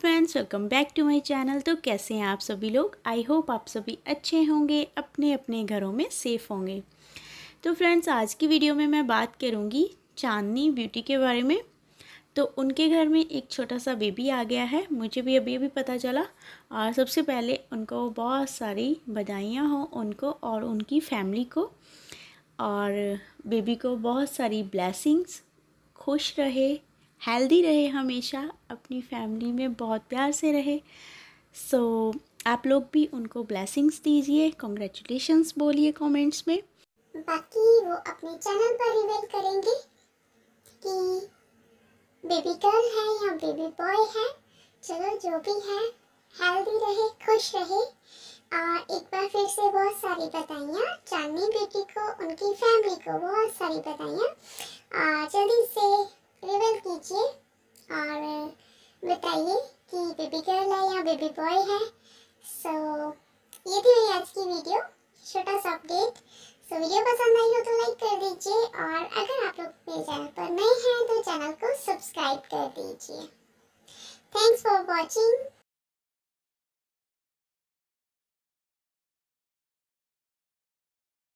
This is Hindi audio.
friends welcome back to my channel तो कैसे हैं आप सभी लोग आई होप आप सभी अच्छे होंगे अपने अपने घरों में सेफ़ होंगे तो फ्रेंड्स आज की वीडियो में मैं बात करूंगी चांदनी ब्यूटी के बारे में तो उनके घर में एक छोटा सा बेबी आ गया है मुझे भी अभी अभी पता चला और सबसे पहले उनको बहुत सारी बधाइयाँ हों उनको और उनकी फैमिली को और बेबी को बहुत सारी ब्लैसिंग्स खुश रहे हेल्दी रहे हमेशा अपनी फैमिली में बहुत प्यार से रहे सो so, आप लोग भी उनको ब्लेसिंग्स दीजिए कॉन्ग्रेचुलेशंस बोलिए कमेंट्स में बाकी वो अपने चैनल पर रिवील करेंगे कि बेबी गर्ल है या बेबी बॉय है चलो जो भी है हेल्दी रहे खुश रहे और एक बार फिर से बहुत सारी बताइया चांदनी बेटी को उनकी फैमिली को बहुत सारी बताइया जल्दी से कीजिए और बताइए कि बेबी गर्ल है या बेबी बॉय है सो so, ये थी मेरी आज की वीडियो छोटा सा अपडेट सो so, वीडियो पसंद आई हो तो लाइक कर दीजिए और अगर आप लोग मेरे चैनल पर नए हैं तो चैनल को सब्सक्राइब कर दीजिए थैंक्स फॉर वॉचिंग